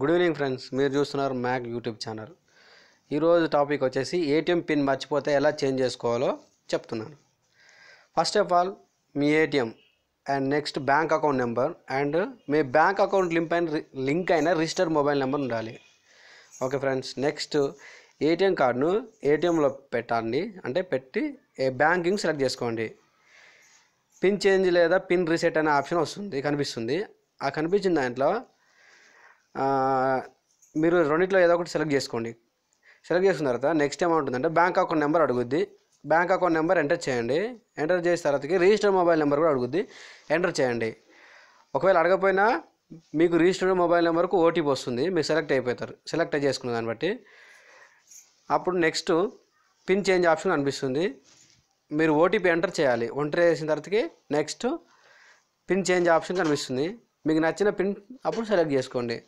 good evening friends మీరు చూస్తున్నారు Mac YouTube channel ఈరోజు టాపిక్ వచ్చేసి ఏటీఎం పిన్ మర్చిపోతే ఎలా చేంజ్ చేసుకోవాలో చెప్తున్నాను ఫస్ట్ ఆఫ్ ఆల్ మీ ATM and next bank account number and మీ బ్యాంక్ అకౌంట్ లింక్ అయిన లింక్ అయిన రిజిస్టర్ మొబైల్ నెంబర్ ఉండాలి ఓకే ఫ్రెండ్స్ నెక్స్ట్ ఏటీఎం కార్డును ఏటీఎంలో పెట్టండి అంటే పెట్టి బ్యాంకింగ్ సెలెక్ట్ చేసుకోండి పిన్ చేంజ్ లేదా పిన్ రీసెట్ అనే ఆప్షన్ వస్తుంది కనిపిస్తుంది ఆ కనిపించిన దాంట్లో మీరు రెండిట్లో ఏదో ఒకటి సెలెక్ట్ చేసుకోండి సెలెక్ట్ చేసుకున్న తర్వాత నెక్స్ట్ ఏమంటుందంటే బ్యాంక్ అకౌంట్ నెంబర్ అడుగుద్ది బ్యాంక్ అకౌంట్ నెంబర్ ఎంటర్ చేయండి ఎంటర్ చేసిన తర్వాతకి రిజిస్టర్ మొబైల్ నెంబర్ కూడా అడుగుద్ది ఎంటర్ చేయండి ఒకవేళ అడగపోయినా మీకు రిజిస్టర్డ్ మొబైల్ నెంబర్కు ఓటీపీ వస్తుంది మీరు సెలెక్ట్ అయిపోతారు సెలెక్ట్ చేసుకున్న దాన్ని బట్టి అప్పుడు నెక్స్ట్ పిన్ చేంజ్ ఆప్షన్ అనిపిస్తుంది మీరు ఓటీపీ ఎంటర్ చేయాలి ఎంటర్ చేసిన తర్వాతకి నెక్స్ట్ పిన్ చేంజ్ ఆప్షన్ కనిపిస్తుంది మీకు నచ్చిన పిన్ అప్పుడు సెలెక్ట్ చేసుకోండి